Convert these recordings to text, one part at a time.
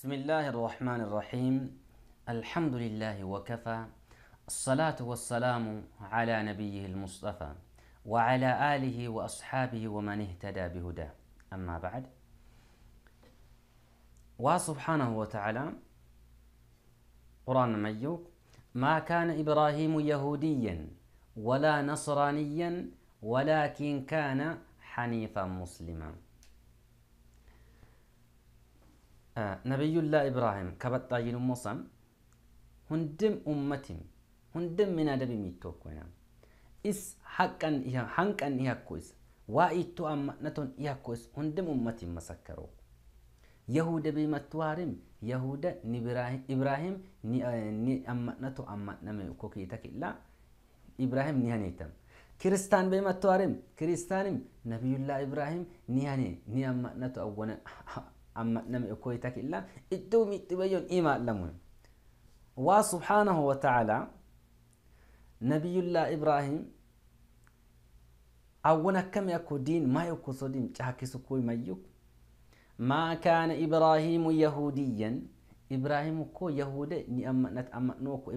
بسم الله الرحمن الرحيم الحمد لله وكفى الصلاة والسلام على نبيه المصطفى وعلى آله وأصحابه ومن اهتدى بهداه أما بعد وسبحانه وتعالى قرآن ميو ما كان إبراهيم يهوديا ولا نصرانيا ولكن كان حنيفا مسلما ነቢዩላ ಇಬ್ರಾಹಿಂ ከበጣይኑ ሞሰም ሁንድም ኡመቲም ሁንድም ሚናደብ የሚቶኮና ኢስ ሐቀን ሐንቀን ያኮስ ዋኢቱ አማነቶን ያኮስ ሁንድም ኡመቲም መሰከረው የሁደ ቢመትዋሪም የሁደ ኢብራሂም አማነቶ አማነመ ኮኬተኪላ ኢብራሂም ኒያኔተም ክርስታን ቢመትዋሪም ክርስታንም ነቢዩላ ኢብራሂም ኒያኔ ኒያማነቶ አወነ أما نم إكويتك إلا إتوم إتبين إما لمون وسبحانه وتعالى نبي الله إبراهيم أولا كم يكو دين ما يكو صدين تحكي سكوي ميوك ما كان إبراهيم يهوديا إبراهيم كو يهودي ني أما نت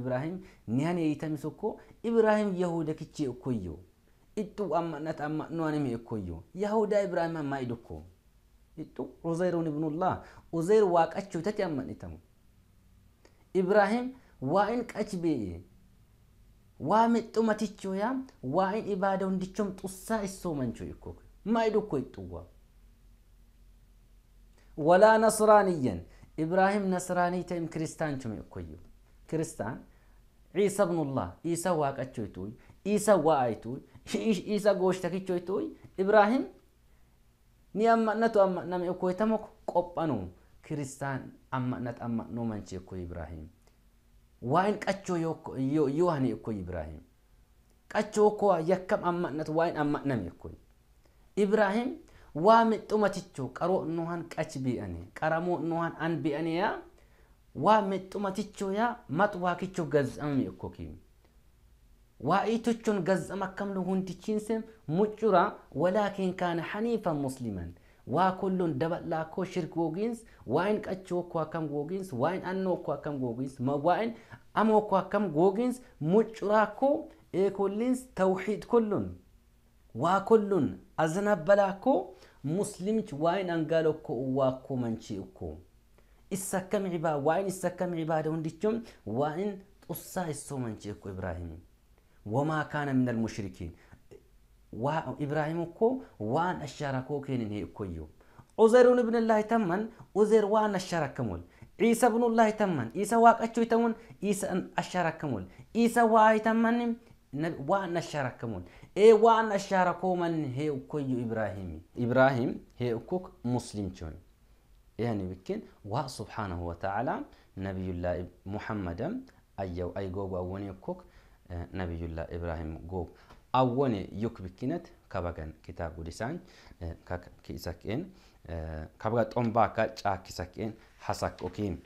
إبراهيم نياني يتمسكو إبراهيم يهودا كتشي أكويو إتو أما نت مي أكويو يهودا إبراهيم ما يدكو jedhu uzayruun ibnullaa uzayr waa qachuutatti ammanitamu ibraahim waa in qach bee'e waa mixxumatichoya waa in ibaada hundichom xussaa issoomancho ikko maidukko ixxuwa walaa nasraaniyyan ibraahim nasraanii ta'im kiristaanchome ikkoyyo kiristaan ciisa bnullah isa waaqacho ituy isa wa'a ituy isa gooshthakicho ituy ibraahim Ni ammanatu ammaname namni tokko yoo ta'u qophaa'u kiristaan amma inni namni tokko ibraheem waa hin qachoo yoo kohanai. Qachoo koo yakkam amma inni namni tokko ibraheem waa mi'a xumatichoo qaramoo noohan qachi bi'anii waa mi'a xumatichoo matuwaakichoo gaazexamanii. ዋኢቶቹን ገጸ መከምሉ ሁንቲቺንሴም ሙጩራ ወላኪን ካነ ሐኒፈን ሙስሊመን ዋ ኩሉን ደበላኮ ሽርክ ወጊንስ ዋይን ቀች ወኮ አከም ጎጊንስ ዋይን አኖ ወኮ አከም ጎጊንስ ዋይን አሞ ወኮ አከም ጎጊንስ ሙጩራኮ ኤኮሊንስ ተውሒድ ኩሉን ዋ ኩሉን አዝነበላኮ ሙስሊምች ዋይን አንጋሎኮ እዋኮ መንቺ እኮ ይሰከም ዒባ ዋይን ይሰከም ዒባደ ሁንዲችም ዋይን ጡሳ ይሶ መንቺ እኮ ኢብራሂም وما كان من المشركين وإبراهيم كو وان الشركو كين هي كويو عزير ابن الله تمن عزير وان الشرك كمول عيسى بن الله تمن عيسى واقچو تمن عيسى الشرك كمول عيسى واي تمن وان الشرك كمول اي وان الشركو من هي كويو إبراهيم إبراهيم هي كوك مسلم تون يعني بكين سبحانه وتعالى نبي الله محمد أيو أي جوجو أوني كوك nabiyullah ibrahim goog awwane yuk bikkinet kabagan kitaabu dhisaany kakisakeen kabaga xombaa akka caakkisakeen hasak okiin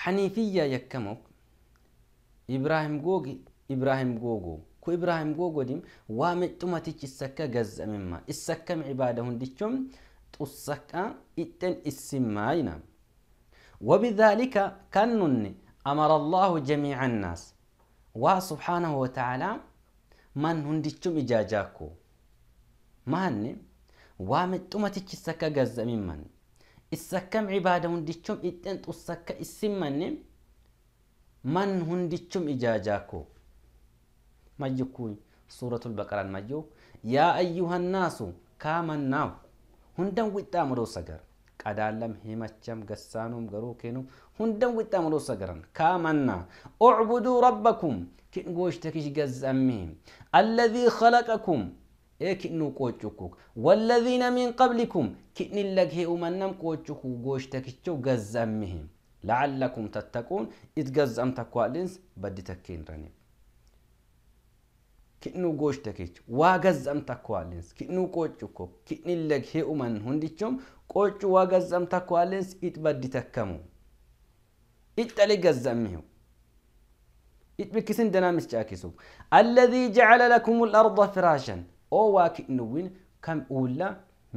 hanifiyya yakkamok ibrahim googi ibrahim googoo ku ibrahim googodim waame xumatich isakka gazzamemma issakka micibaada hundichom xussaqa ixxen issimmaayinam وبذلك كنن أمر الله جميع الناس وسبحانه وتعالى من هندتشم إجاجاكو مهني وامتومتك السكة جزء ممن السكم عبادة هندتشم إتنت السكا إسم من هندتشم إجاجاكو يكون سورة البقرة يو يا أيها الناس كامن ناو هندن ويتامرو سجر አዳለም ሂመቸም ገሳኑም ገሩ ኬኑም ሁንደም ዊጣ ሙሉ ሰገረን ካመና ኡዕቡዱ ረበኩም ኪንጎሽ ተኪሽ ገዘሚ አለዚ ኸለቀኩም ኤኪኑ ቆጭኩክ ወለዚነ ሚን ቀብሊኩም ኪኒ ለግሄ ኡመነም ቆጭኩ ጎሽ ተኪቸው ገዘሚህ ለዓለኩም ተተቁን ኢትገዘም ተኳልንስ በዲ ተኬንረኒ كنو غوش تكيج واغز أم تكوالينس كنو قوچو كو كنو لغ هي أمان هنديچوم قوچو واغز أم تكوالينس إتبدي تكمو إتالي غز أميهو بكسن دنامس جاكيسو الذي جعل لكم الأرض فراشا أو واك نوين كم أولا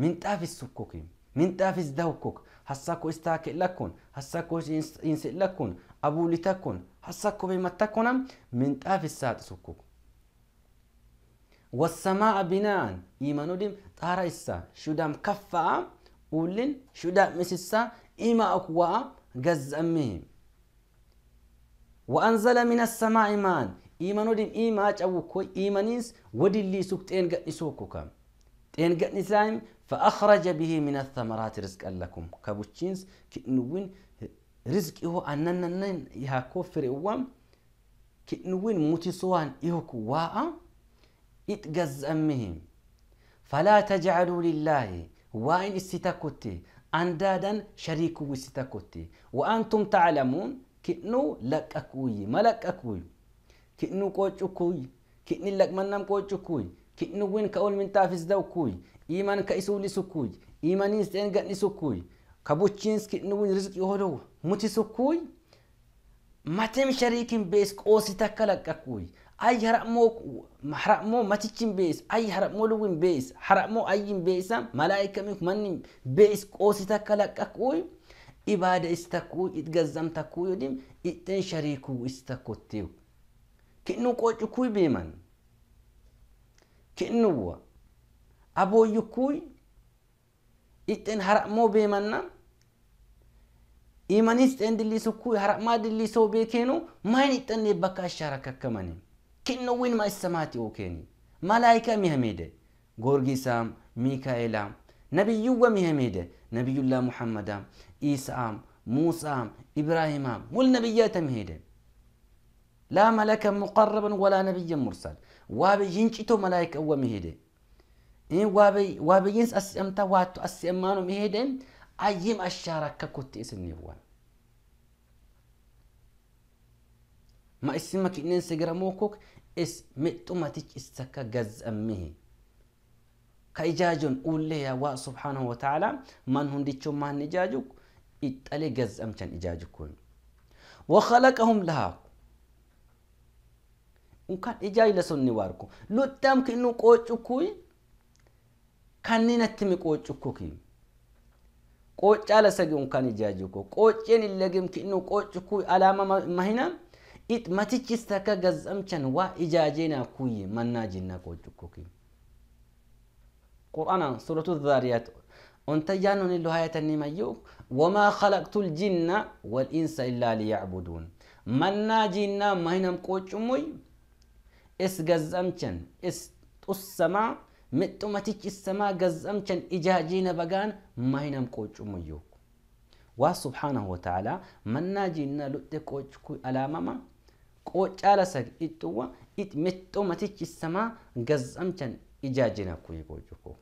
من تافس سكوكيم من تافس دوكوك هساكو استاك لكون هساكو ينسئ لكون أبو لتكن هساكو بمتكنم من تافس سات سكوك والسماء بناء إيمانو ديم طهر إسا شدام كفا ولن شدام مسيسا إيما أكوا غز أمهم وأنزل من السماء إيمان إيمانو ديم إيما أجاو كوي إيمانيس ودي اللي سوك تين قد نسوكو كام تين قد نسايم فأخرج به من الثمرات رزق لكم كابوتشينز كنوين رزق هو أننا يهاكو فريوام كنوين متسوان يهوكو واقع itgazammihim falaa tajcaluu lillaahi waan issi takkutti andaadan shariikuu issi takkutti waantum taclamuun kidnuu laqqakuyyi ma laqqakuy kidnuu qooccukuy kidni laqmannam qooccukuy kidnuwin ka olmintaafis dawkuy iman ka isuulisukuy imaniis een gadhisukuy kabuchiins kidnuwin rizqi holow mutisukkuy matem shariikin bees qoosi takka ay harammoo harammoo matichi hin beeyis ay harammoo lugu hin beeyis harammoo ay hin beeyisa malaayikami manni beeyis qoosi takka laqqaquu ibaada is takkuu itti gazzam takkuu yoo dim itten shariikuu is takkottiiw kinnuu qoocukuu beeman kinnuwa abooyyukuu itten harammoo beemanna imanis itten dilliisukuu harammaa dilliisoo beekeenu mayin itten bakka ashaara kakkamanii كنو وين ما السماتي وكيني ملائكة مهميدة غورغيسام ميكائيلام نبي مهميدة نبي الله محمد إيسام موسى إبراهيم والنبيات مهيدة لا ملكا مقربا ولا نبيا مرسل وابي ينشتو ملائكة ومهيدة إيه وابي وابي ينس أسئمتا واتو أسئمانو مهيدة أيم أشارك كنت إسني وان ما اسمك إنين سجرا is mixxumatichi isakka gazzammihi ka ijaajon uulleya waa subhaanahu wataala man hundichommaan ijaaju ixxale gazzamchan ijaaju kun wakhalaqahum lahaa unkan ijaajila sonni waarku luxxamki inu qooccukkuy kanninatti mi qooccukkuki qooccaalasa gi unkan ijaajukku qoocceen illegimki inu qooccukkuy alaama mahina it matichis takka gazzamchan waa ijaajeenaa kuyye mannaa jinnaa koojukkuki qur'aanan suratu dhaariyaat onta yaanoni lohayatanimayyo wamaa khalaqtu ljinna walinsa illaa liyacbuduun mannaa jinnaa mahinam qoocumoy is gazzamchan is xussamaa mixxumatichi issamaa gazzamchan ijaajiina bagaan mahinam qoocumoyyo waa subhaanahu wataaalaa mannaa jinnaa luxxe qoocukui alaamama qooccaala sadi ixxuwa ixmexxoo matichi samaa gazzamchan ijaajina kuyi goojukoo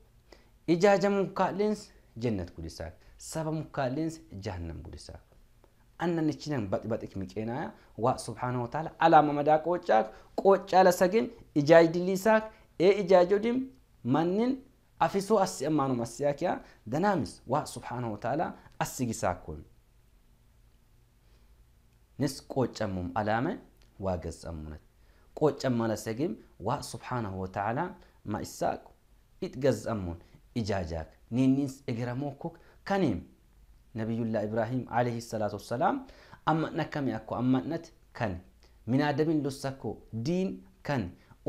ijaajamu kaa'leens jannat gudisaak sabamu kaa'leens jahannam gudisaak annan ichinan baxi baxi miqeenaaya waa subhaana wataala alaama madaa qoocaak qoocaala sagin ijaajiliisaak ee ijaajodim mannin afisoo assi ammaanum assiyaakiya danaamis waa subhaana wataala assigisaak kun nis qoocamum alaame ዋገፀሙነት ቆጨም ማለት ሰጊም ዋ ስብሓናሁ ወተዓላ ማእሳቅ ኢትገፀሙን ኢጃጃክ ኒኒንስ እግረሞኩክ ከኔም ነቢዩላ ኢብራሂም ዓለይሂ ሰላቱ ወሰላም አማዕነት ከሚ አኮ አማዕነት ከን ሚናደሚን ሉሰኮ ዲን ከን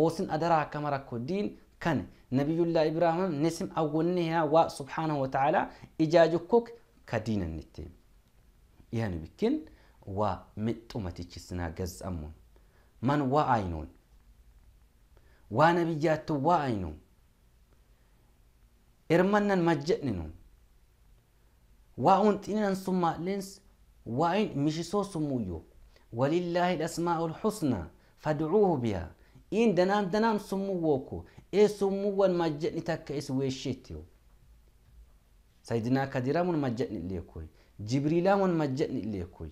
ኦስን አደራ ከመረኮ ዲን ከን ነቢዩላ ኢብራሂም ኔስም አወኔያ ዋ ስብሓናሁ ወተዓላ ኢጃጅኮክ ከዲነንቴ ይህን ብክን ዋ ምጡመትችስና ገጸሙን من وعينون ونبيات وعينون إرمنا مجئنون وعون تنين ثم لنس وعين سو سمويو ولله الأسماء الحسنى فادعوه بها إن دنام دنام سمو إي إيه سمو مجئن تك إس ويشيتيو سيدنا كديرا من ليكوي إليكوي جبريلا ليكوي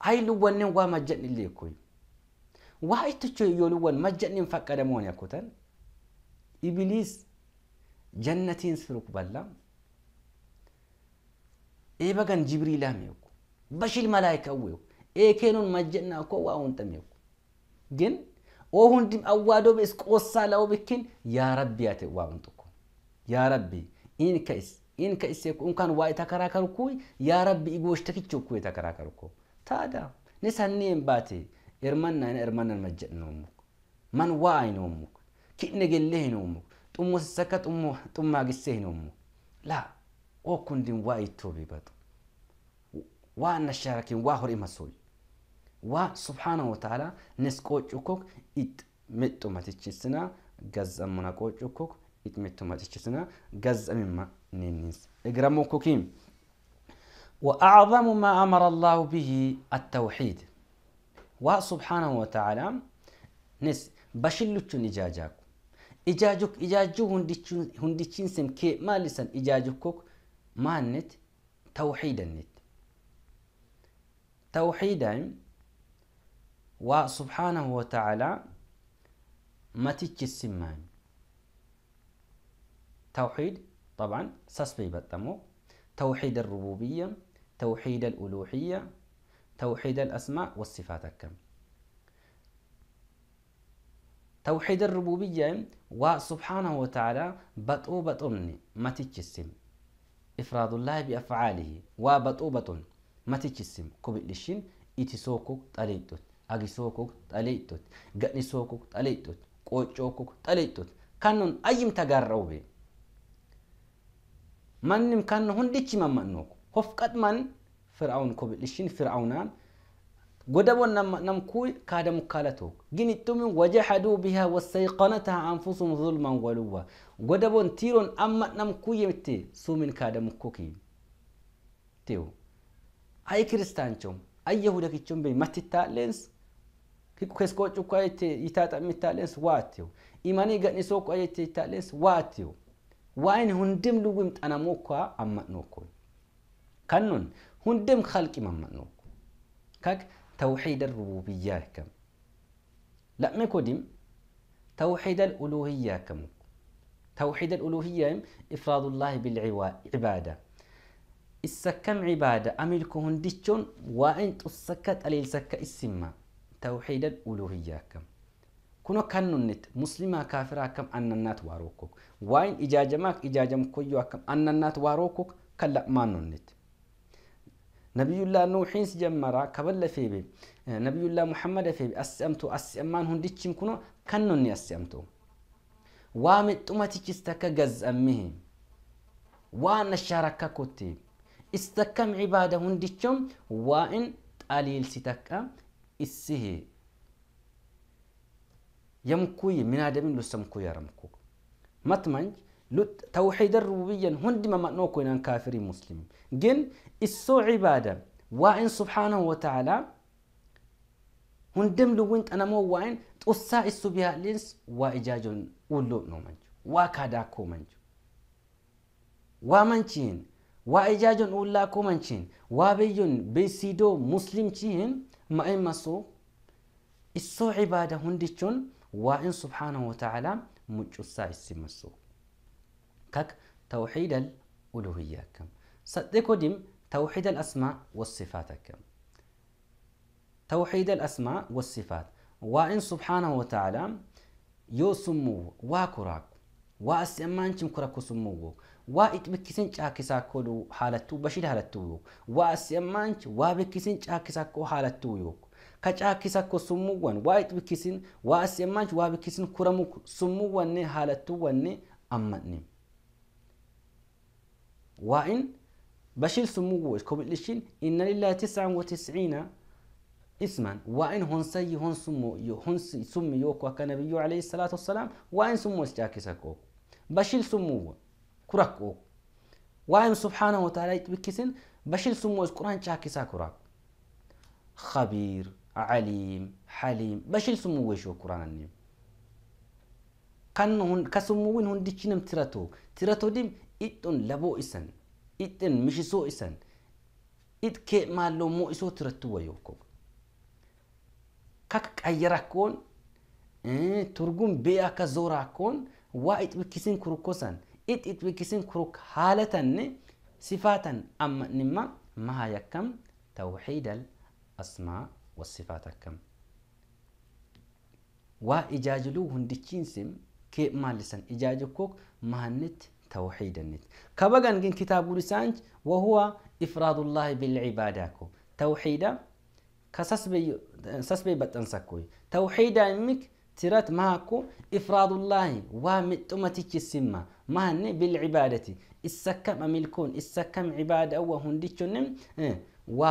Ayiluwwaaniin waa majadni illee kuyii. Waa itti ijoolleewwan majadniin faqqadamooni akkutani, Ibiliis jannatiin siruuk bal'aa. Ee bagan Jibriilaa meeqa? Bashil ma laa'ee ka'uu meeqa? Ee kennuun majadnaa koo waa uun itti meeqa? Gennii, oo hundi awwaadoomees qoosaa laa'oo biqilaa, yaa rabbi ati waa uun tokko. Yaarabbi in ka'is, in yaa rabbi ibooshaa kichaa kuree itti karaa taada ni sanniin baate irmannaa ina irmannan man waa hin ommuk kidne gellee hin ommuk xummo sissakka xummaa gisee hin ommuk laa okkundin waa ittoo beebatu waa nasharakin waa hor imasoy waa subhaanahu wataala nes qoocukok it itti gazammuna qoocukok it mixxumatichisina gazamimma ninnis egramokokiim وأعظم ما أمر الله به التوحيد وسبحانه وتعالى نس بشلتشن إجاجاكو إجاجك إجاجو هنديشين سم كي ما لسن إجاجكوك ما نت توحيدا نت توحيدا وسبحانه وتعالى ما تيجي السمان توحيد طبعا سسبي بتمو توحيد الربوبيه توحيد الألوحية توحيد الأسماء والصفات كم توحيد الربوبية وسبحانه وتعالى بطو بطن ما تجسم إفراد الله بأفعاله وبطو بطن ما تجسم كبلشين إتسوكك تليتوت أجسوكك تليتوت قنسوكك تليتوت قوشوكك تليتوت كانون أيم تقربي منم كان هندك ممنوك hofqat man fir'aun kobil ishin fir'aunaan godabon namkuu kaadamu kalato gin ittumin wajahaduu bihaa wasayqanataha anfusum zulman waluwa godabon tiron amma namkuu yemte sumin kaadamu koki teo ay kiristaanchom ay yahuda kichom be matittaalens kesko cukko ayete yitaaxammittaalens waateo imanii gadhisoo ko ayete yitaalens waateo waayin hundim luwim xanamoo kwa amma'noo kon كنن هندم خلق منو كاك توحيد الربوبية كم لا ما كودم توحيد الألوهية كم توحيد الألوهية إفراد الله بالعبادة السكم عبادة أملك هندتشون وأنت السكت علي السكة السمة توحيد الألوهية كم كنو كنو نت مسلمة كافرة كم أن النات واروكوك وين إجاجمك إجاجم كيو أن النات واروكوك كلا ما نت نبي الله نوحين سجمرا كبل فيبي آه، نبي الله محمد فيبي أسأمتو أسأمان هنديتشم كنو كنوني أسأمتو وامت أمتي استكا جز أمه وأنا شاركا كتي استكم عبادة هنديتشم وإن قليل ستكا إسه يمكوي من آدمين لسمكو يرمكو متمنج توحيد الربوبية هند ما مأنوكو إن كافري مسلم ግን እሶ ዒባደ ዋኢን ስብሓንሁ ወተዓላ ሁንድም ልውን ጠነሞ ዋኢን ጡሳ እሱ ቢሃሊንስ ዋኢጃጆን ውሎ ነው መንቹ ዋ ካዳኮ መንቹ ዋ መንቺን ዋ ኢጃጆን ውላኮ መንቺን ዋ ብዩን ቤሲዶ ሙስሊም ቺን ማእመሱ እሶ ዒባደ ሁንድቹን ዋኢን ስብሓንሁ ወተዓላ ሙጩሳ እሲመሱ كك توحيد الألوهية كم صدقوا ديم توحيد الأسماء والصفات كم توحيد الأسماء والصفات وإن سبحانه وتعالى يو سمو واكراك وأسيمانشم كراكو سمو وإتبكسين شاكساكو حالتو بشيد حالتو يوك وأسيمانش وابكسين كو حالتو يوك كشاكساكو سموان وإتبكسين وأسيمانش وابكسين سمو وان حالتو وني أمتني وإن بشيل سموه كوبل لشيل إن لله تسعة وتسعين اسما وإن سي هن سمو هنس سمي يوكو وكان نبي عليه الصلاة والسلام وإن سمو استاكسكو بشيل سموه كركو وإن سبحانه وتعالى يتبكسن بشيل سمو القرآن شاكسا كرك خبير عليم حليم بشيل سمو شو قرآن النيم كان هن كسموين هن ديشنم تراتو تراتو ديم إتون لبو إسن itti mishisoo isan itti kee maalloo moo isoo turattu wayoo koo kaka qayyarakoon eh, turgum beeyaa ka koon waa itti bikkisin kurukkosan itti itti bikkisin kuruk haalatanne sifaatan amma nimma mahaa yakkam tawxiidal asmaa wasifaat akkam waa ijaajiluu hundichiinsim kee maallisan ijaaju kook mahannitti ተውሒድነት ከበገን ግን ኪታቡ ዲሳንች ወሁዋ ኢፍራዱላህ ቢልዒባዳ ኮ ተውሒዳ ከሰስበይ በጠንሰኮይ ተውሒዳ የሚክ ترات ماكو إفراد الله ومتمتك السمة ما هن بالعبادة السكم أملكون السكم عبادة وهنديشون و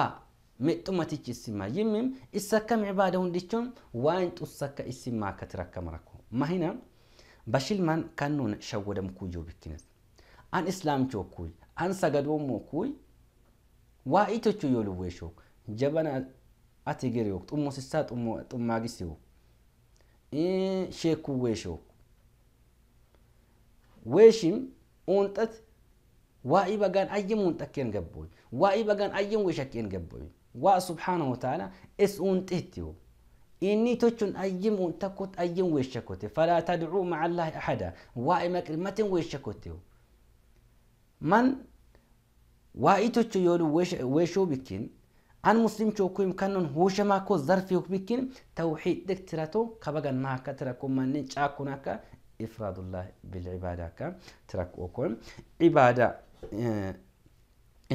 متمتك السمة يمم السكم عبادة هنديشون وانت السكة السمة كترك مركو ما هنا بشيل من كانون شودم كوجو بكنس an islam chokui an sagado mokui waa itochu yoluweshok jabana ati gereyok xummo sissa xummaagisiyo sheeku weeshok weeshim uunxat waa'i bagaan ayyim uunxakkeen gabboy waa'i bagaan ayyim weeshakkeen gabboy waa subhaanahu wataala es uunxittiyo إني تجن أيم أنتكت أيم ويشكوت فلا تدعو مع الله أحدا وإما كلمة ويشكوت waa ittoo jechuun yeehaaluu weeshoo hin beekne, haala musliimichuu hin beekamu, kan nuushee makkoo zara fi hin beekne ta'uu xaafii dheeg tiraatu kabajnaa tira kun manni caakkuma akka ifiraatullah biilaa ibadaa akka tiraan,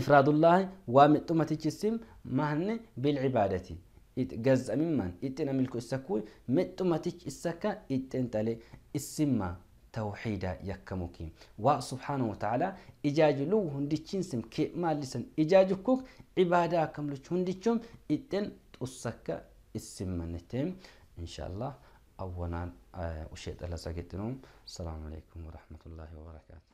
ifiraatullah waan miidhumaa isaanii maalinii biilaa ibadaa, gaazexaamumaan miidhuma isaanii kun miidhumaa isaanii kan ittiin taalee isimaa. توحيدا يكموكي وسبحانه وتعالى إجاج لو هنديشين سم كي مالسن إجاجكوك عبادة كملوش هنديشم إتن تسكى السمنتين إن شاء الله أولا أشهد الله ساكتنهم السلام عليكم ورحمة الله وبركاته